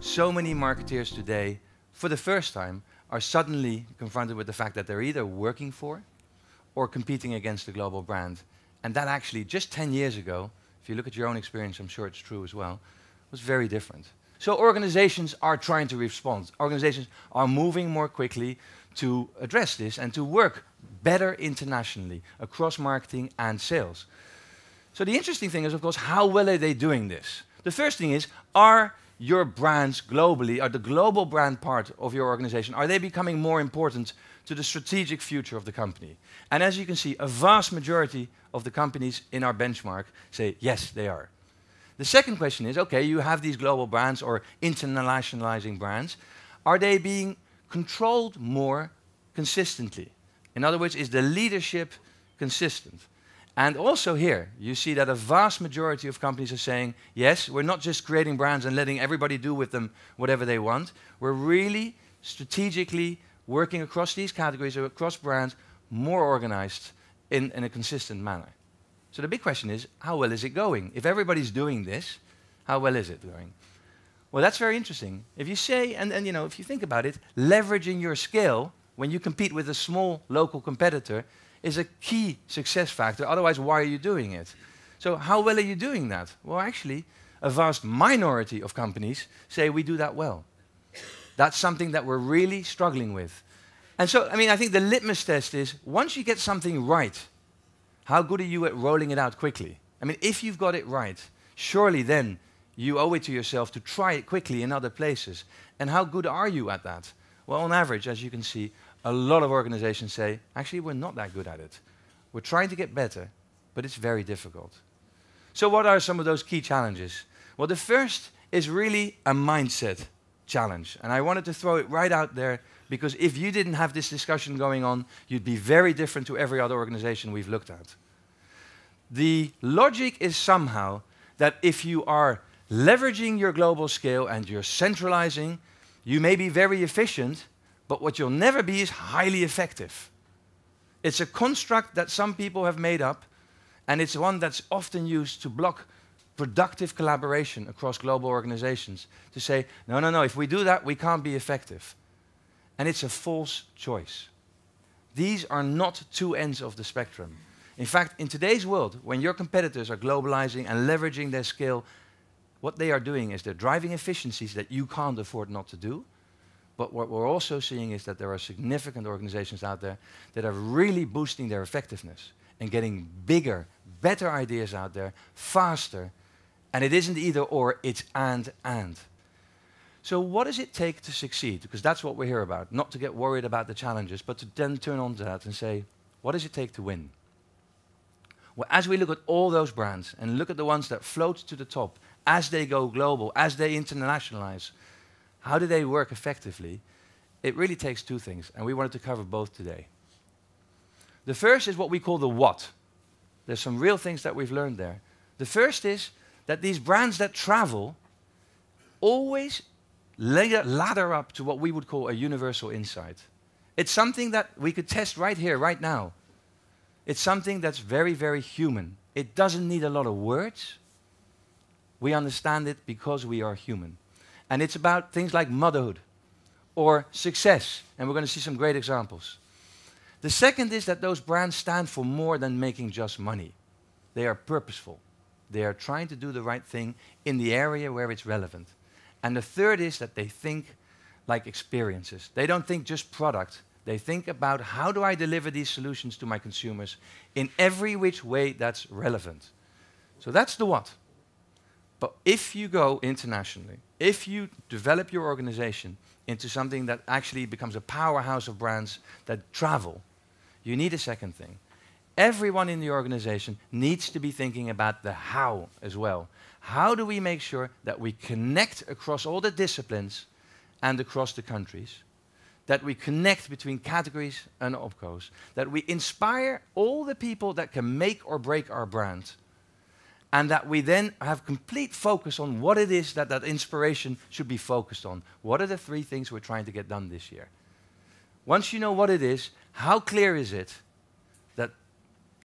So many marketeers today, for the first time, are suddenly confronted with the fact that they're either working for or competing against a global brand. And that actually, just 10 years ago, if you look at your own experience, I'm sure it's true as well, was very different. So organizations are trying to respond. Organizations are moving more quickly to address this and to work better internationally across marketing and sales. So the interesting thing is, of course, how well are they doing this? The first thing is, are your brands globally, are the global brand part of your organization, are they becoming more important to the strategic future of the company? And as you can see, a vast majority of the companies in our benchmark say, yes, they are. The second question is, okay, you have these global brands or internationalizing brands. Are they being controlled more consistently? In other words, is the leadership consistent? And also here, you see that a vast majority of companies are saying, yes, we're not just creating brands and letting everybody do with them whatever they want. We're really strategically working across these categories or across brands more organized in, in a consistent manner. So the big question is, how well is it going? If everybody's doing this, how well is it going? Well, that's very interesting. If you say, and, and you know, if you think about it, leveraging your scale when you compete with a small local competitor is a key success factor. Otherwise, why are you doing it? So how well are you doing that? Well, actually, a vast minority of companies say we do that well. That's something that we're really struggling with. And so, I mean, I think the litmus test is once you get something right, how good are you at rolling it out quickly? I mean, if you've got it right, surely then you owe it to yourself to try it quickly in other places. And how good are you at that? Well, on average, as you can see, a lot of organizations say, actually, we're not that good at it. We're trying to get better, but it's very difficult. So, what are some of those key challenges? Well, the first is really a mindset challenge. And I wanted to throw it right out there because if you didn't have this discussion going on, you'd be very different to every other organization we've looked at. The logic is somehow that if you are leveraging your global scale and you're centralizing, you may be very efficient, but what you'll never be is highly effective. It's a construct that some people have made up, and it's one that's often used to block productive collaboration across global organizations to say, no, no, no, if we do that, we can't be effective. And it's a false choice. These are not two ends of the spectrum. In fact, in today's world, when your competitors are globalizing and leveraging their scale, what they are doing is they're driving efficiencies that you can't afford not to do, but what we're also seeing is that there are significant organizations out there that are really boosting their effectiveness and getting bigger, better ideas out there faster. And it isn't either or, it's and and. So, what does it take to succeed? Because that's what we're here about, not to get worried about the challenges, but to then turn on to that and say, what does it take to win? Well, as we look at all those brands and look at the ones that float to the top as they go global, as they internationalize, how do they work effectively? It really takes two things, and we wanted to cover both today. The first is what we call the what. There's some real things that we've learned there. The first is that these brands that travel always ladder up to what we would call a universal insight. It's something that we could test right here, right now. It's something that's very, very human. It doesn't need a lot of words. We understand it because we are human. And it's about things like motherhood or success. And we're going to see some great examples. The second is that those brands stand for more than making just money. They are purposeful. They are trying to do the right thing in the area where it's relevant. And the third is that they think like experiences. They don't think just product. They think about how do I deliver these solutions to my consumers in every which way that's relevant. So that's the what. But if you go internationally, if you develop your organization into something that actually becomes a powerhouse of brands that travel, you need a second thing. Everyone in the organization needs to be thinking about the how as well. How do we make sure that we connect across all the disciplines and across the countries? That we connect between categories and opcos? That we inspire all the people that can make or break our brand and that we then have complete focus on what it is that that inspiration should be focused on. What are the three things we're trying to get done this year? Once you know what it is, how clear is it?